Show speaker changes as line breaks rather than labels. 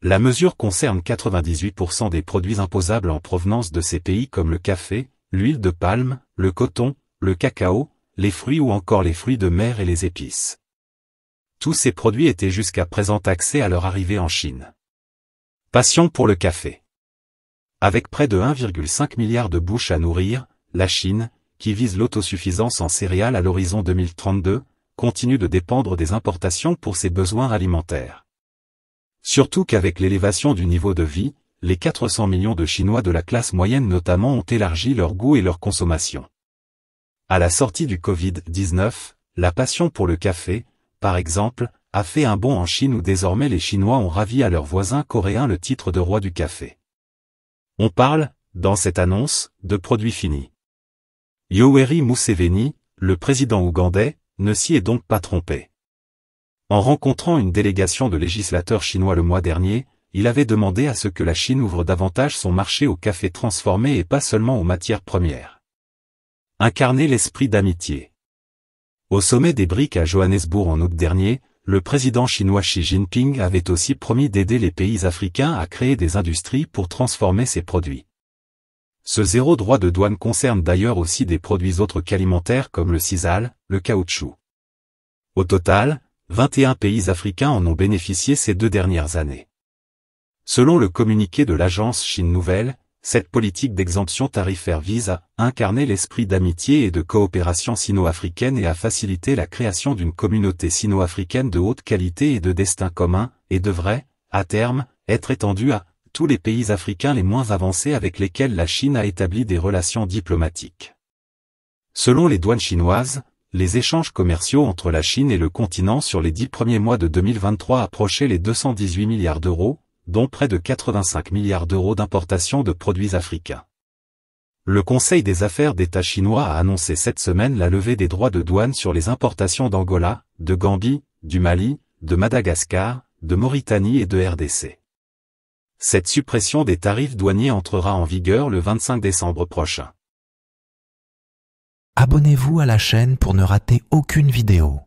La mesure concerne 98% des produits imposables en provenance de ces pays comme le café, l'huile de palme, le coton, le cacao, les fruits ou encore les fruits de mer et les épices. Tous ces produits étaient jusqu'à présent taxés à leur arrivée en Chine. Passion pour le café. Avec près de 1,5 milliard de bouches à nourrir, la Chine, qui vise l'autosuffisance en céréales à l'horizon 2032, continue de dépendre des importations pour ses besoins alimentaires. Surtout qu'avec l'élévation du niveau de vie, les 400 millions de Chinois de la classe moyenne notamment ont élargi leur goût et leur consommation. À la sortie du Covid-19, la passion pour le café, par exemple, a fait un bond en Chine où désormais les Chinois ont ravi à leurs voisins coréens le titre de roi du café. On parle, dans cette annonce, de produits finis. Yoweri Museveni, le président ougandais, ne s'y est donc pas trompé. En rencontrant une délégation de législateurs chinois le mois dernier, il avait demandé à ce que la Chine ouvre davantage son marché au café transformé et pas seulement aux matières premières. Incarner l'esprit d'amitié. Au sommet des briques à Johannesburg en août dernier, le président chinois Xi Jinping avait aussi promis d'aider les pays africains à créer des industries pour transformer ses produits. Ce zéro droit de douane concerne d'ailleurs aussi des produits autres qu'alimentaires comme le sisal, le caoutchouc. Au total, 21 pays africains en ont bénéficié ces deux dernières années. Selon le communiqué de l'agence Chine Nouvelle, cette politique d'exemption tarifaire vise à incarner l'esprit d'amitié et de coopération sino-africaine et à faciliter la création d'une communauté sino-africaine de haute qualité et de destin commun, et devrait, à terme, être étendue à tous les pays africains les moins avancés avec lesquels la Chine a établi des relations diplomatiques. Selon les douanes chinoises, les échanges commerciaux entre la Chine et le continent sur les dix premiers mois de 2023 approchaient les 218 milliards d'euros, dont près de 85 milliards d'euros d'importation de produits africains. Le Conseil des affaires d'État chinois a annoncé cette semaine la levée des droits de douane sur les importations d'Angola, de Gambie, du Mali, de Madagascar, de Mauritanie et de RDC. Cette suppression des tarifs douaniers entrera en vigueur le 25 décembre prochain abonnez-vous à la chaîne pour ne rater aucune vidéo.